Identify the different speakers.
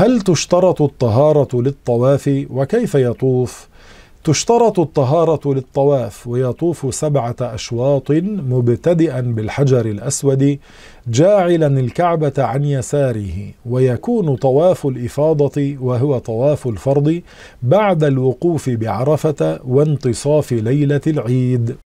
Speaker 1: هل تشترط الطهارة للطواف وكيف يطوف؟ تشترط الطهارة للطواف ويطوف سبعة أشواط مبتدئا بالحجر الأسود جاعلا الكعبة عن يساره ويكون طواف الإفاضة وهو طواف الفرض بعد الوقوف بعرفة وانتصاف ليلة العيد